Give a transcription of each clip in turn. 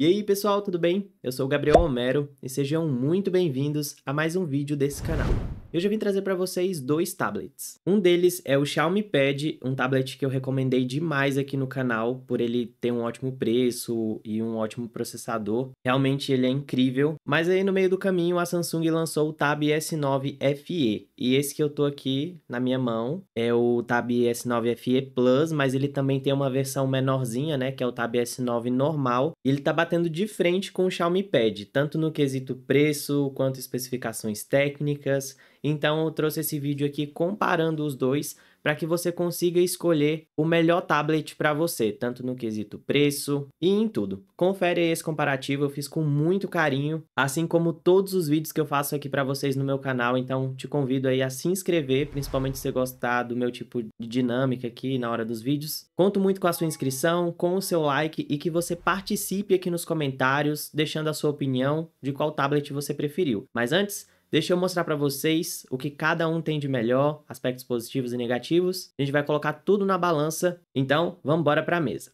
E aí pessoal, tudo bem? Eu sou o Gabriel Homero e sejam muito bem-vindos a mais um vídeo desse canal. Eu já vim trazer para vocês dois tablets. Um deles é o Xiaomi Pad, um tablet que eu recomendei demais aqui no canal por ele ter um ótimo preço e um ótimo processador. Realmente ele é incrível, mas aí no meio do caminho a Samsung lançou o Tab S9 FE, e esse que eu tô aqui na minha mão é o Tab S9 FE Plus, mas ele também tem uma versão menorzinha, né, que é o Tab S9 normal, e ele tá batendo de frente com o Xiaomi Pad, tanto no quesito preço quanto especificações técnicas. Então eu trouxe esse vídeo aqui comparando os dois para que você consiga escolher o melhor tablet para você, tanto no quesito preço e em tudo. Confere esse comparativo, eu fiz com muito carinho, assim como todos os vídeos que eu faço aqui para vocês no meu canal, então te convido aí a se inscrever, principalmente se você gostar do meu tipo de dinâmica aqui na hora dos vídeos. Conto muito com a sua inscrição, com o seu like e que você participe aqui nos comentários, deixando a sua opinião de qual tablet você preferiu. Mas antes, Deixa eu mostrar para vocês o que cada um tem de melhor, aspectos positivos e negativos. A gente vai colocar tudo na balança. Então, vamos embora para a mesa.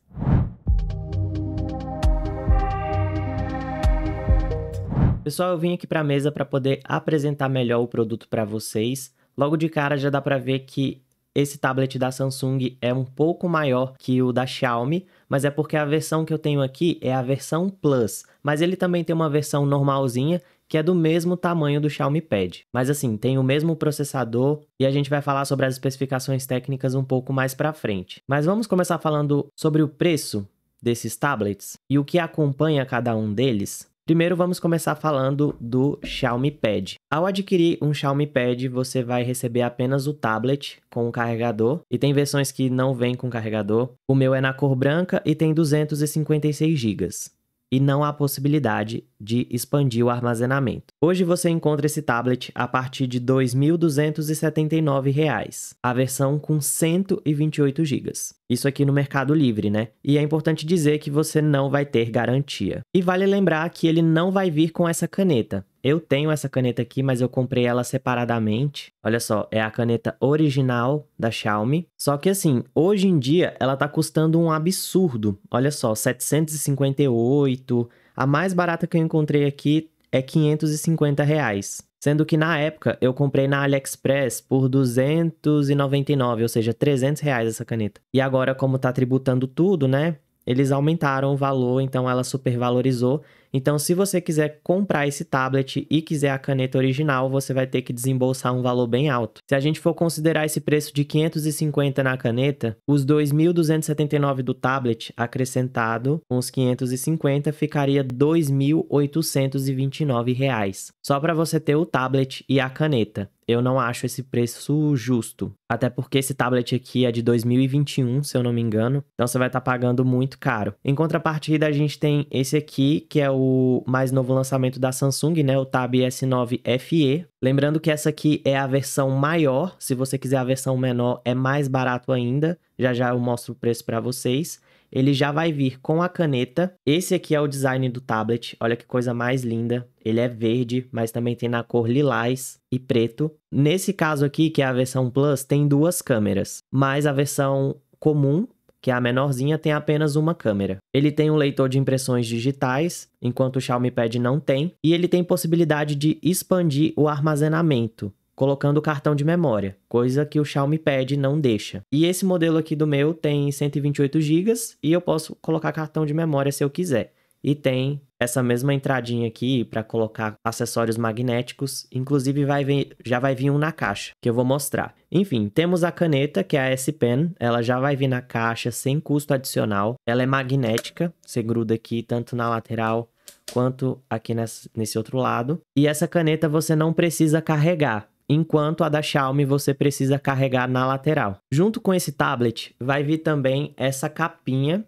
Pessoal, eu vim aqui para a mesa para poder apresentar melhor o produto para vocês. Logo de cara já dá para ver que esse tablet da Samsung é um pouco maior que o da Xiaomi, mas é porque a versão que eu tenho aqui é a versão Plus, mas ele também tem uma versão normalzinha que é do mesmo tamanho do Xiaomi Pad. Mas assim, tem o mesmo processador e a gente vai falar sobre as especificações técnicas um pouco mais para frente. Mas vamos começar falando sobre o preço desses tablets e o que acompanha cada um deles. Primeiro vamos começar falando do Xiaomi Pad. Ao adquirir um Xiaomi Pad, você vai receber apenas o tablet com o carregador e tem versões que não vêm com carregador. O meu é na cor branca e tem 256 GB e não há possibilidade de expandir o armazenamento. Hoje você encontra esse tablet a partir de R$ 2.279, a versão com 128 GB. Isso aqui no Mercado Livre, né? E é importante dizer que você não vai ter garantia. E vale lembrar que ele não vai vir com essa caneta. Eu tenho essa caneta aqui, mas eu comprei ela separadamente. Olha só, é a caneta original da Xiaomi. Só que assim, hoje em dia ela tá custando um absurdo. Olha só, 758. A mais barata que eu encontrei aqui é 550 reais. Sendo que na época eu comprei na AliExpress por 299, ou seja, 300 reais essa caneta. E agora, como tá tributando tudo, né? Eles aumentaram o valor, então ela supervalorizou então, se você quiser comprar esse tablet e quiser a caneta original, você vai ter que desembolsar um valor bem alto. Se a gente for considerar esse preço de 550 na caneta, os 2.279 do tablet acrescentado com os 550 ficaria 2.829 reais, Só para você ter o tablet e a caneta eu não acho esse preço justo. Até porque esse tablet aqui é de 2021, se eu não me engano. Então você vai estar tá pagando muito caro. Em contrapartida, a gente tem esse aqui, que é o o mais novo lançamento da Samsung, né, o Tab S9 FE. Lembrando que essa aqui é a versão maior, se você quiser a versão menor é mais barato ainda. Já já eu mostro o preço para vocês. Ele já vai vir com a caneta. Esse aqui é o design do tablet. Olha que coisa mais linda. Ele é verde, mas também tem na cor lilás e preto. Nesse caso aqui, que é a versão Plus, tem duas câmeras, mas a versão comum que a menorzinha tem apenas uma câmera. Ele tem um leitor de impressões digitais, enquanto o Xiaomi Pad não tem, e ele tem possibilidade de expandir o armazenamento, colocando cartão de memória, coisa que o Xiaomi Pad não deixa. E esse modelo aqui do meu tem 128 GB e eu posso colocar cartão de memória se eu quiser. E tem essa mesma entradinha aqui para colocar acessórios magnéticos, inclusive vai vir, já vai vir um na caixa, que eu vou mostrar. Enfim, temos a caneta, que é a S-Pen, ela já vai vir na caixa sem custo adicional. Ela é magnética, você gruda aqui tanto na lateral quanto aqui nesse outro lado. E essa caneta você não precisa carregar, enquanto a da Xiaomi você precisa carregar na lateral. Junto com esse tablet, vai vir também essa capinha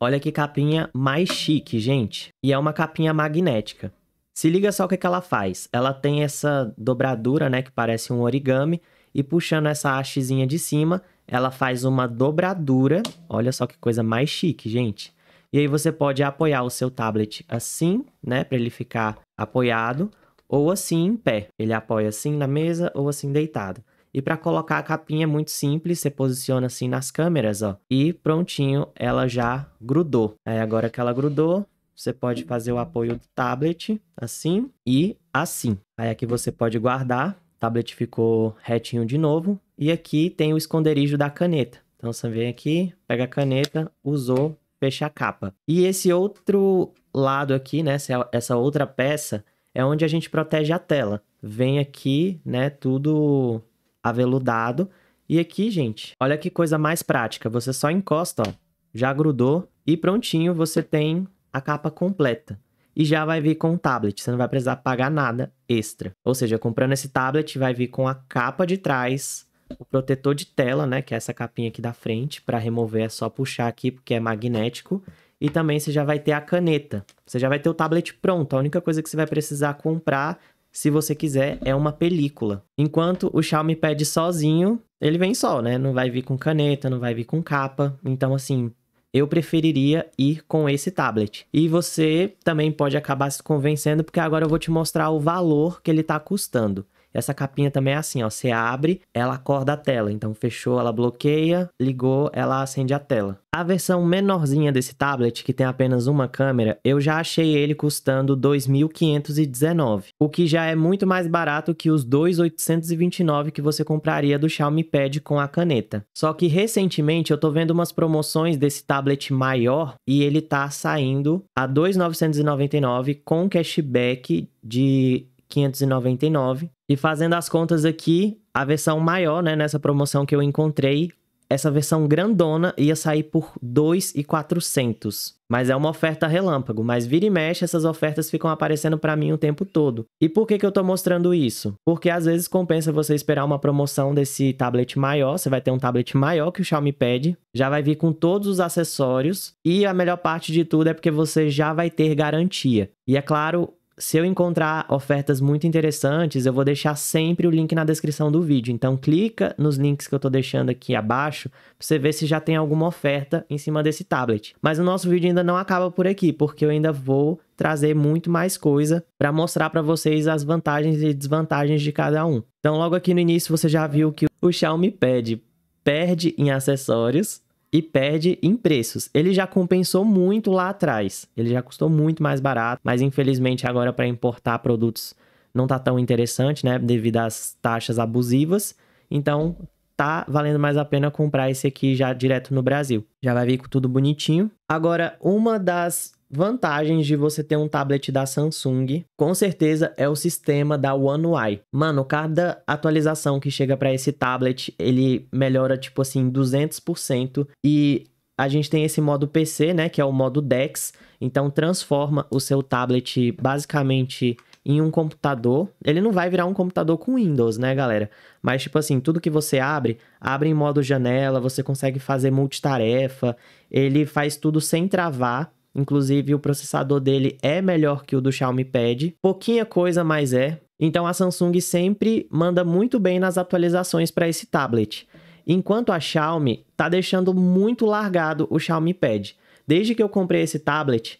Olha que capinha mais chique, gente. E é uma capinha magnética. Se liga só o que, é que ela faz. Ela tem essa dobradura, né, que parece um origami, e puxando essa hastezinha de cima, ela faz uma dobradura. Olha só que coisa mais chique, gente. E aí você pode apoiar o seu tablet assim, né, para ele ficar apoiado, ou assim em pé. Ele apoia assim na mesa ou assim deitado. E para colocar a capinha é muito simples, você posiciona assim nas câmeras, ó. E prontinho, ela já grudou. Aí agora que ela grudou, você pode fazer o apoio do tablet, assim e assim. Aí aqui você pode guardar, o tablet ficou retinho de novo. E aqui tem o esconderijo da caneta. Então você vem aqui, pega a caneta, usou, fecha a capa. E esse outro lado aqui, né, essa outra peça, é onde a gente protege a tela. Vem aqui, né, tudo aveludado. E aqui, gente, olha que coisa mais prática. Você só encosta, ó, já grudou e prontinho, você tem a capa completa. E já vai vir com o tablet, você não vai precisar pagar nada extra. Ou seja, comprando esse tablet, vai vir com a capa de trás, o protetor de tela, né, que é essa capinha aqui da frente, para remover é só puxar aqui porque é magnético, e também você já vai ter a caneta. Você já vai ter o tablet pronto. A única coisa que você vai precisar comprar se você quiser, é uma película. Enquanto o Xiaomi Pad sozinho, ele vem só, né? Não vai vir com caneta, não vai vir com capa. Então, assim, eu preferiria ir com esse tablet. E você também pode acabar se convencendo, porque agora eu vou te mostrar o valor que ele está custando. Essa capinha também é assim, ó. Você abre, ela acorda a tela. Então fechou, ela bloqueia, ligou, ela acende a tela. A versão menorzinha desse tablet, que tem apenas uma câmera, eu já achei ele custando 2.519, o que já é muito mais barato que os 2.829 que você compraria do Xiaomi Pad com a caneta. Só que recentemente eu tô vendo umas promoções desse tablet maior e ele tá saindo a 2.999 com cashback de 599. E fazendo as contas aqui, a versão maior, né, nessa promoção que eu encontrei, essa versão grandona ia sair por 2,400. Mas é uma oferta relâmpago, mas vira e mexe essas ofertas ficam aparecendo para mim o tempo todo. E por que que eu tô mostrando isso? Porque às vezes compensa você esperar uma promoção desse tablet maior, você vai ter um tablet maior que o Xiaomi Pad, já vai vir com todos os acessórios e a melhor parte de tudo é porque você já vai ter garantia. E é claro, se eu encontrar ofertas muito interessantes, eu vou deixar sempre o link na descrição do vídeo. Então clica nos links que eu estou deixando aqui abaixo para você ver se já tem alguma oferta em cima desse tablet. Mas o nosso vídeo ainda não acaba por aqui, porque eu ainda vou trazer muito mais coisa para mostrar para vocês as vantagens e desvantagens de cada um. Então logo aqui no início você já viu que o Xiaomi Pad perde em acessórios e perde em preços. Ele já compensou muito lá atrás, ele já custou muito mais barato, mas infelizmente agora para importar produtos não tá tão interessante, né, devido às taxas abusivas. Então, tá valendo mais a pena comprar esse aqui já direto no Brasil. Já vai vir com tudo bonitinho. Agora, uma das Vantagens de você ter um tablet da Samsung, com certeza é o sistema da One UI. Mano, cada atualização que chega para esse tablet, ele melhora tipo assim 200% e a gente tem esse modo PC, né, que é o modo DeX, então transforma o seu tablet basicamente em um computador. Ele não vai virar um computador com Windows, né, galera? Mas, tipo assim, tudo que você abre, abre em modo janela, você consegue fazer multitarefa, ele faz tudo sem travar. Inclusive, o processador dele é melhor que o do Xiaomi Pad. Pouquinha coisa, mais é. Então, a Samsung sempre manda muito bem nas atualizações para esse tablet. Enquanto a Xiaomi tá deixando muito largado o Xiaomi Pad. Desde que eu comprei esse tablet,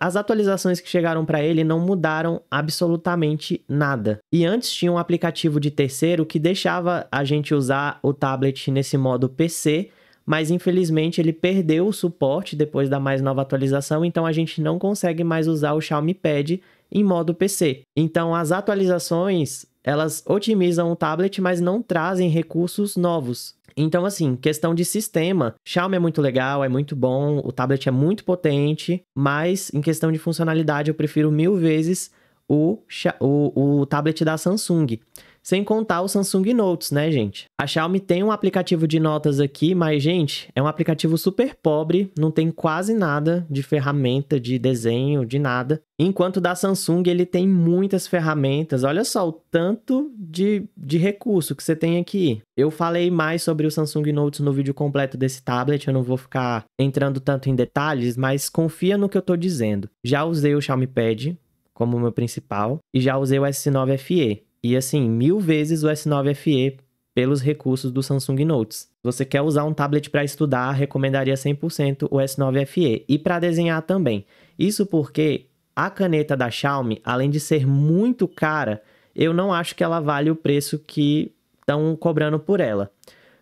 as atualizações que chegaram para ele não mudaram absolutamente nada. E antes tinha um aplicativo de terceiro que deixava a gente usar o tablet nesse modo PC mas infelizmente ele perdeu o suporte depois da mais nova atualização, então a gente não consegue mais usar o Xiaomi Pad em modo PC. Então as atualizações, elas otimizam o tablet, mas não trazem recursos novos. Então assim, questão de sistema, Xiaomi é muito legal, é muito bom, o tablet é muito potente, mas em questão de funcionalidade eu prefiro mil vezes o, o, o tablet da Samsung. Sem contar o Samsung Notes, né, gente? A Xiaomi tem um aplicativo de notas aqui, mas, gente, é um aplicativo super pobre, não tem quase nada de ferramenta, de desenho, de nada. Enquanto da Samsung, ele tem muitas ferramentas. Olha só o tanto de, de recurso que você tem aqui. Eu falei mais sobre o Samsung Notes no vídeo completo desse tablet, eu não vou ficar entrando tanto em detalhes, mas confia no que eu tô dizendo. Já usei o Xiaomi Pad como meu principal e já usei o S9 FE. E assim, mil vezes o S9 FE pelos recursos do Samsung Notes. Se você quer usar um tablet para estudar, recomendaria 100% o S9 FE e para desenhar também. Isso porque a caneta da Xiaomi, além de ser muito cara, eu não acho que ela vale o preço que estão cobrando por ela.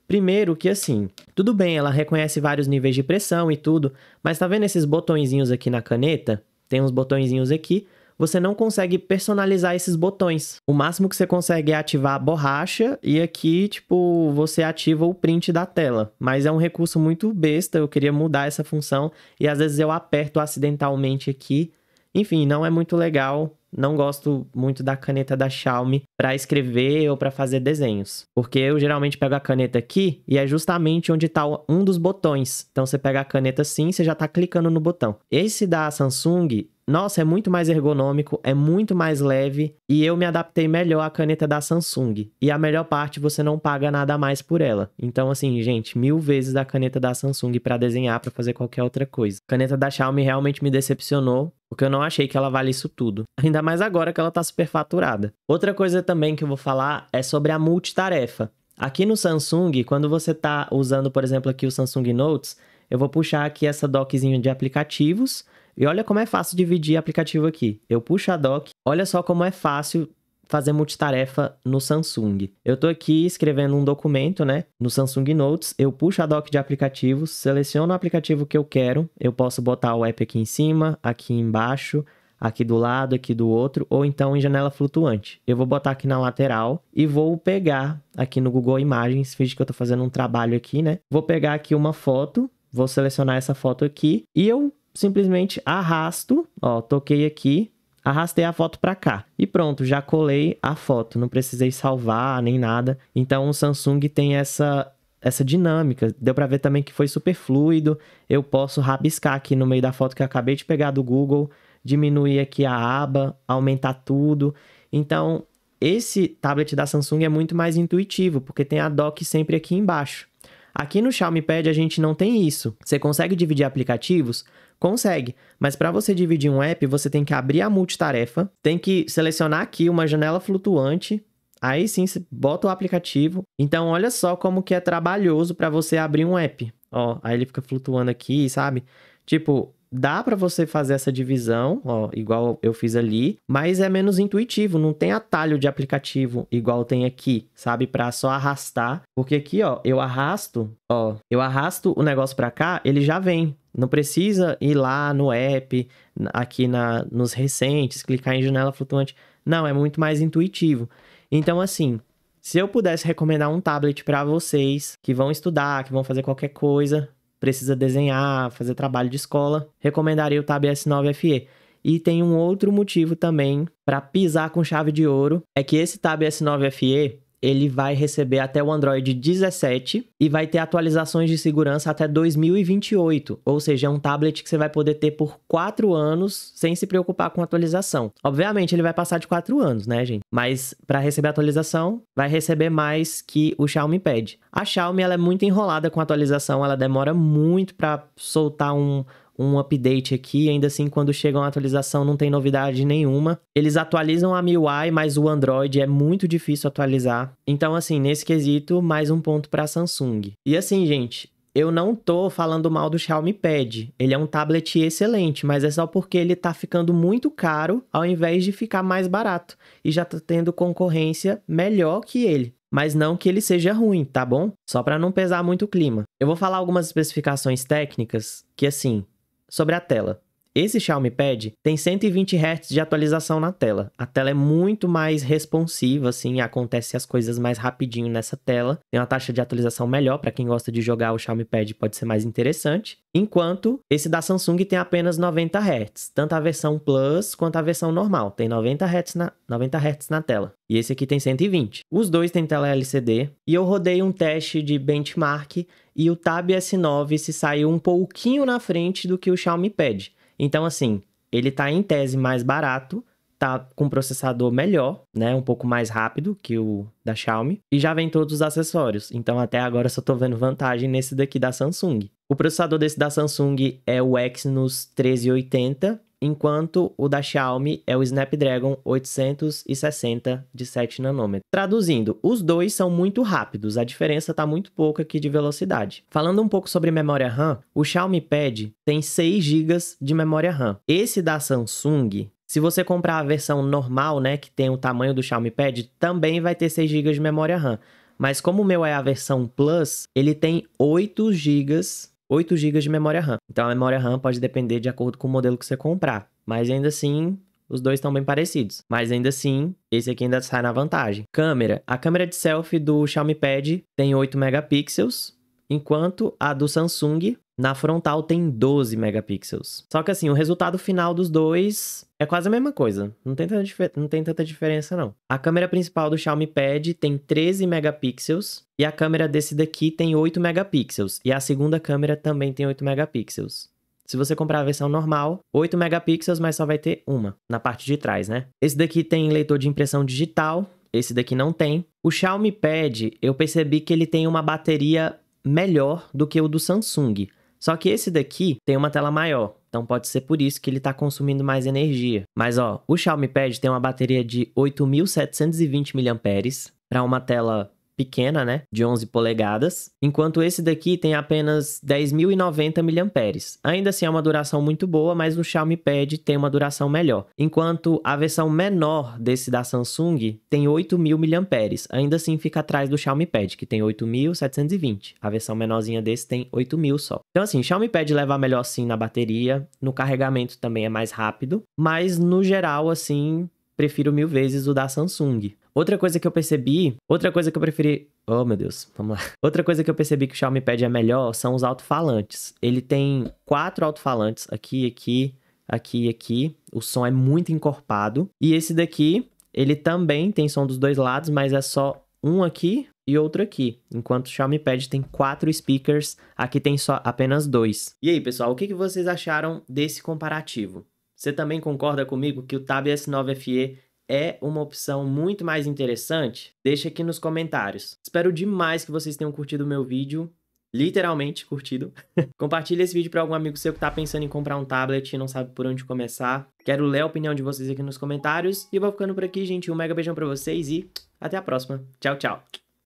Primeiro que assim, tudo bem, ela reconhece vários níveis de pressão e tudo, mas tá vendo esses botõezinhos aqui na caneta? Tem uns botõezinhos aqui você não consegue personalizar esses botões. O máximo que você consegue é ativar a borracha e aqui, tipo, você ativa o print da tela. Mas é um recurso muito besta, eu queria mudar essa função e às vezes eu aperto acidentalmente aqui enfim, não é muito legal. Não gosto muito da caneta da Xiaomi para escrever ou para fazer desenhos, porque eu geralmente pego a caneta aqui e é justamente onde está um dos botões. Então você pega a caneta assim, você já está clicando no botão. Esse da Samsung, nossa, é muito mais ergonômico, é muito mais leve e eu me adaptei melhor à caneta da Samsung. E a melhor parte, você não paga nada mais por ela. Então, assim, gente, mil vezes a caneta da Samsung para desenhar, para fazer qualquer outra coisa. A caneta da Xiaomi realmente me decepcionou porque eu não achei que ela vale isso tudo. Ainda mais agora que ela está superfaturada. Outra coisa também que eu vou falar é sobre a multitarefa. Aqui no Samsung, quando você está usando, por exemplo, aqui o Samsung Notes, eu vou puxar aqui essa dockzinha de aplicativos. E olha como é fácil dividir aplicativo aqui. Eu puxo a dock, olha só como é fácil fazer multitarefa no Samsung. Eu estou aqui escrevendo um documento, né, no Samsung Notes, eu puxo a dock de aplicativos, seleciono o aplicativo que eu quero, eu posso botar o app aqui em cima, aqui embaixo, aqui do lado, aqui do outro, ou então em janela flutuante. Eu vou botar aqui na lateral e vou pegar aqui no Google Imagens, finge que eu estou fazendo um trabalho aqui, né? Vou pegar aqui uma foto, vou selecionar essa foto aqui e eu simplesmente arrasto, ó, toquei aqui, arrastei a foto para cá. E pronto, já colei a foto, não precisei salvar nem nada. Então o Samsung tem essa essa dinâmica. Deu para ver também que foi super fluido. Eu posso rabiscar aqui no meio da foto que eu acabei de pegar do Google, diminuir aqui a aba, aumentar tudo. Então, esse tablet da Samsung é muito mais intuitivo, porque tem a dock sempre aqui embaixo. Aqui no Xiaomi Pad a gente não tem isso. Você consegue dividir aplicativos, Consegue, mas para você dividir um app, você tem que abrir a multitarefa, tem que selecionar aqui uma janela flutuante, aí sim você bota o aplicativo. Então olha só como que é trabalhoso para você abrir um app. Ó, aí ele fica flutuando aqui, sabe? Tipo, dá para você fazer essa divisão, ó, igual eu fiz ali, mas é menos intuitivo, não tem atalho de aplicativo igual tem aqui, sabe, para só arrastar, porque aqui, ó, eu arrasto, ó, eu arrasto o negócio para cá, ele já vem. Não precisa ir lá no app, aqui na nos recentes, clicar em janela flutuante. Não, é muito mais intuitivo. Então assim, se eu pudesse recomendar um tablet para vocês que vão estudar, que vão fazer qualquer coisa, precisa desenhar, fazer trabalho de escola, recomendaria o Tab S9 FE. E tem um outro motivo também para pisar com chave de ouro, é que esse Tab S9 FE, ele vai receber até o Android 17 e vai ter atualizações de segurança até 2028, ou seja, é um tablet que você vai poder ter por 4 anos sem se preocupar com atualização. Obviamente, ele vai passar de 4 anos, né, gente? Mas para receber atualização, vai receber mais que o Xiaomi pede. A Xiaomi ela é muito enrolada com atualização, ela demora muito para soltar um um update aqui, ainda assim quando chega uma atualização não tem novidade nenhuma. Eles atualizam a MIUI, mas o Android é muito difícil atualizar. Então assim, nesse quesito, mais um ponto para Samsung. E assim, gente, eu não tô falando mal do Xiaomi Pad. Ele é um tablet excelente, mas é só porque ele tá ficando muito caro ao invés de ficar mais barato e já tá tendo concorrência melhor que ele mas não que ele seja ruim, tá bom? Só para não pesar muito o clima. Eu vou falar algumas especificações técnicas que assim, sobre a tela. Esse Xiaomi Pad tem 120 Hz de atualização na tela. A tela é muito mais responsiva, assim, acontece as coisas mais rapidinho nessa tela. Tem uma taxa de atualização melhor para quem gosta de jogar o Xiaomi Pad, pode ser mais interessante. Enquanto esse da Samsung tem apenas 90 Hz, tanto a versão Plus quanto a versão normal, tem 90 Hz na, 90 Hz na tela. E esse aqui tem 120. Os dois têm tela LCD e eu rodei um teste de benchmark e o Tab S9 se saiu um pouquinho na frente do que o Xiaomi pede. Então, assim, ele está em tese mais barato, tá com processador melhor, né, um pouco mais rápido que o da Xiaomi, e já vem todos os acessórios. Então, até agora só estou vendo vantagem nesse daqui da Samsung. O processador desse da Samsung é o Exynos 1380, enquanto o da Xiaomi é o Snapdragon 860 de 7 nanômetros. Traduzindo, os dois são muito rápidos, a diferença está muito pouca aqui de velocidade. Falando um pouco sobre memória RAM, o Xiaomi Pad tem 6 GB de memória RAM. Esse da Samsung se você comprar a versão normal, né, que tem o tamanho do Xiaomi Pad, também vai ter 6 GB de memória RAM. Mas como o meu é a versão Plus, ele tem 8 GB 8 GB de memória RAM. Então a memória RAM pode depender de acordo com o modelo que você comprar. Mas ainda assim, os dois estão bem parecidos. Mas ainda assim, esse aqui ainda sai na vantagem. Câmera. A câmera de selfie do Xiaomi Pad tem 8 megapixels enquanto a do Samsung na frontal tem 12 megapixels. Só que assim, o resultado final dos dois é quase a mesma coisa. Não tem tanta, dif não tem tanta diferença, não. A câmera principal do Xiaomi Pad tem 13 megapixels. E a câmera desse daqui tem 8 megapixels. E a segunda câmera também tem 8 megapixels. Se você comprar a versão normal, 8 megapixels, mas só vai ter uma na parte de trás, né? Esse daqui tem leitor de impressão digital, esse daqui não tem. O Xiaomi Pad, eu percebi que ele tem uma bateria melhor do que o do Samsung. Só que esse daqui tem uma tela maior, então pode ser por isso que ele está consumindo mais energia. Mas ó, o Xiaomi Pad tem uma bateria de 8.720 mAh para uma tela pequena, né, de 11 polegadas, enquanto esse daqui tem apenas 10.090 mAh. Ainda assim é uma duração muito boa, mas o Xiaomi Pad tem uma duração melhor. Enquanto a versão menor desse da Samsung tem 8.000 mAh. Ainda assim fica atrás do Xiaomi Pad, que tem 8.720. A versão menorzinha desse tem 8.000 só. Então assim, Xiaomi Pad leva melhor sim na bateria, no carregamento também é mais rápido, mas no geral assim, prefiro mil vezes o da Samsung. Outra coisa que eu percebi, outra coisa que eu preferi, oh meu Deus, vamos lá. Outra coisa que eu percebi que o Xiaomi Pad é melhor são os alto-falantes. Ele tem quatro alto-falantes aqui, aqui, aqui e aqui. O som é muito encorpado. E esse daqui, ele também tem som dos dois lados, mas é só um aqui e outro aqui. Enquanto o Xiaomi Pad tem quatro speakers, aqui tem só apenas dois. E aí, pessoal, o que vocês acharam desse comparativo? Você também concorda comigo que o Tab S9 FE é uma opção muito mais interessante? Deixa aqui nos comentários. Espero demais que vocês tenham curtido o meu vídeo literalmente curtido. Compartilhe esse vídeo para algum amigo seu que está pensando em comprar um tablet e não sabe por onde começar. Quero ler a opinião de vocês aqui nos comentários. E vou ficando por aqui, gente. Um mega beijão para vocês e até a próxima. Tchau, tchau.